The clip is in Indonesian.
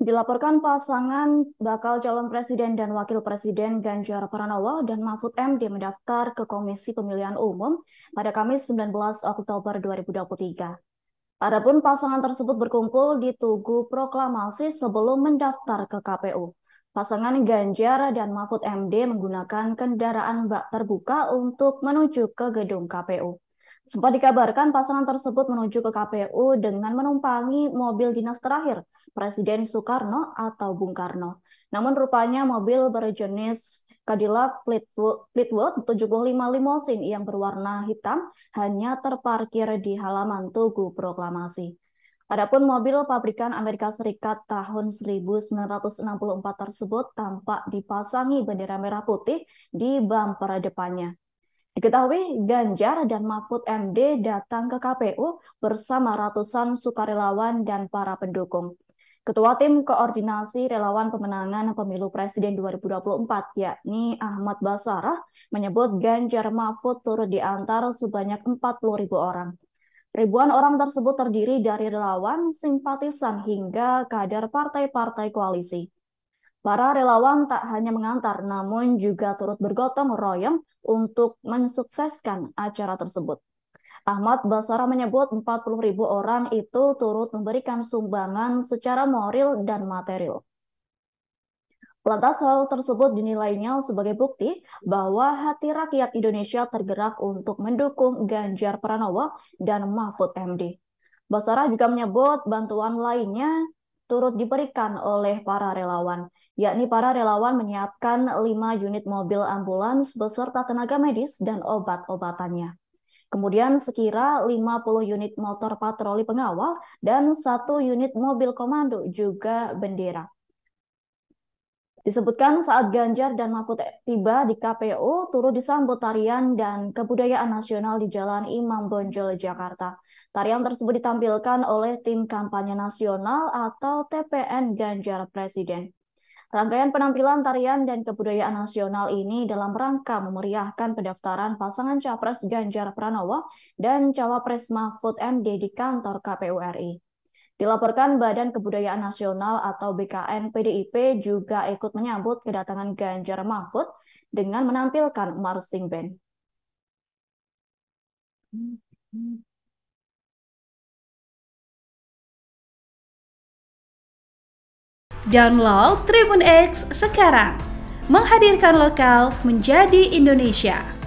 Dilaporkan pasangan bakal calon presiden dan wakil presiden Ganjar Pranowo dan Mahfud MD mendaftar ke Komisi Pemilihan Umum pada Kamis 19 Oktober 2023. Adapun pasangan tersebut berkumpul di Tugu Proklamasi sebelum mendaftar ke KPU. Pasangan Ganjar dan Mahfud MD menggunakan kendaraan bak terbuka untuk menuju ke gedung KPU. Sempat dikabarkan pasangan tersebut menuju ke KPU dengan menumpangi mobil dinas terakhir Presiden Soekarno atau Bung Karno. Namun rupanya mobil berjenis Cadillac Fleetwood, 75 limousine yang berwarna hitam hanya terparkir di halaman Tugu Proklamasi. Adapun mobil pabrikan Amerika Serikat tahun 1964 tersebut tampak dipasangi bendera merah putih di bumper depannya. Diketahui Ganjar dan Mahfud MD datang ke KPU bersama ratusan sukarelawan dan para pendukung. Ketua Tim Koordinasi Relawan Pemenangan Pemilu Presiden 2024, yakni Ahmad Basarah, menyebut Ganjar Mahfud turut diantar sebanyak 40 ribu orang. Ribuan orang tersebut terdiri dari relawan, simpatisan, hingga kader partai-partai koalisi. Para relawan tak hanya mengantar, namun juga turut bergotong royong untuk mensukseskan acara tersebut. Ahmad Basara menyebut 40 ribu orang itu turut memberikan sumbangan secara moral dan material. Lantas hal tersebut dinilainya sebagai bukti bahwa hati rakyat Indonesia tergerak untuk mendukung Ganjar Pranowo dan Mahfud MD. Basara juga menyebut bantuan lainnya turut diberikan oleh para relawan, yakni para relawan menyiapkan 5 unit mobil ambulans beserta tenaga medis dan obat-obatannya. Kemudian sekira 50 unit motor patroli pengawal dan satu unit mobil komando juga bendera. Disebutkan saat Ganjar dan Mahfud tiba di KPU, turut disambut tarian dan kebudayaan nasional di Jalan Imam Bonjol, Jakarta. Tarian tersebut ditampilkan oleh Tim Kampanye Nasional atau TPN Ganjar Presiden. Rangkaian penampilan tarian dan kebudayaan nasional ini dalam rangka memeriahkan pendaftaran pasangan Capres Ganjar Pranowo dan Cawapres Mahfud MD di kantor KPU RI. Dilaporkan Badan Kebudayaan Nasional atau BKN PDIP juga ikut menyambut kedatangan Ganjar Mahfud dengan menampilkan marching band. Download Tribun X sekarang. Menghadirkan lokal menjadi Indonesia.